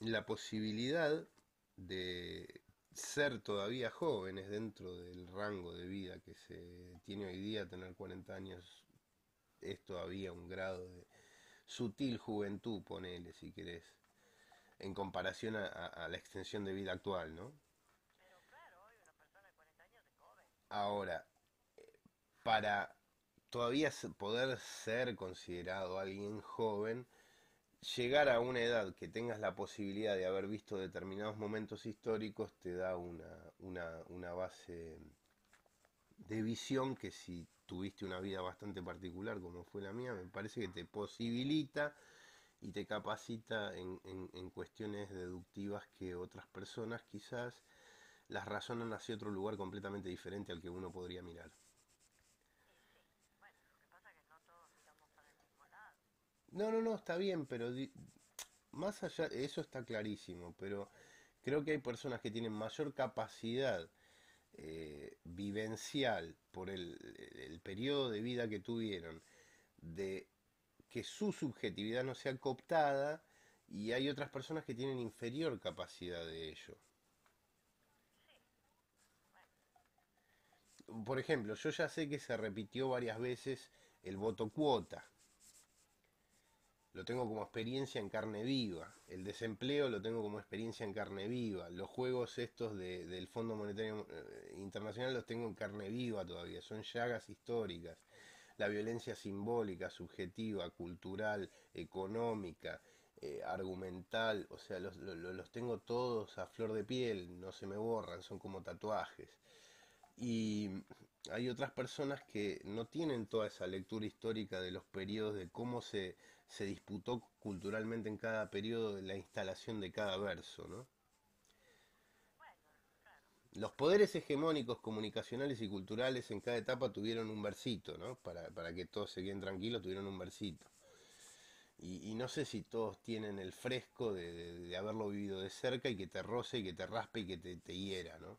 la posibilidad de ser todavía jóvenes dentro del rango de vida que se tiene hoy día, tener 40 años es todavía un grado de sutil juventud, ponele, si querés, en comparación a, la extensión de vida actual, ¿no? Pero claro, hoy una persona de 40 años es joven. Ahora, eh, para todavía poder ser considerado alguien joven, llegar a una edad que tengas la posibilidad de haber visto determinados momentos históricos te da una, base de visión que si tuviste una vida bastante particular como fue la mía, me parece que te posibilita y te capacita en, en cuestiones deductivas que otras personas quizás las razonan hacia otro lugar completamente diferente al que uno podría mirar. No, no, no, está bien, pero más allá, eso está clarísimo, pero creo que hay personas que tienen mayor capacidad eh, vivencial por el periodo de vida que tuvieron, de que su subjetividad no sea cooptada y hay otras personas que tienen inferior capacidad de ello. Por ejemplo, yo ya sé que se repitió varias veces el voto cuota lo tengo como experiencia en carne viva, el desempleo lo tengo como experiencia en carne viva, los juegos estos del Fondo Monetario eh, Internacional los tengo en carne viva todavía, son llagas históricas, la violencia simbólica, subjetiva, cultural, económica, eh, argumental, o sea, los, los tengo todos a flor de piel, no se me borran, son como tatuajes. Y hay otras personas que no tienen toda esa lectura histórica de los periodos, de cómo se, se disputó culturalmente en cada periodo la instalación de cada verso, ¿no? Los poderes hegemónicos comunicacionales y culturales en cada etapa tuvieron un versito, ¿no? Para, para que todos se queden tranquilos, tuvieron un versito. Y, no sé si todos tienen el fresco de, haberlo vivido de cerca y que te roce y que te raspe y que te, te hiera, ¿no?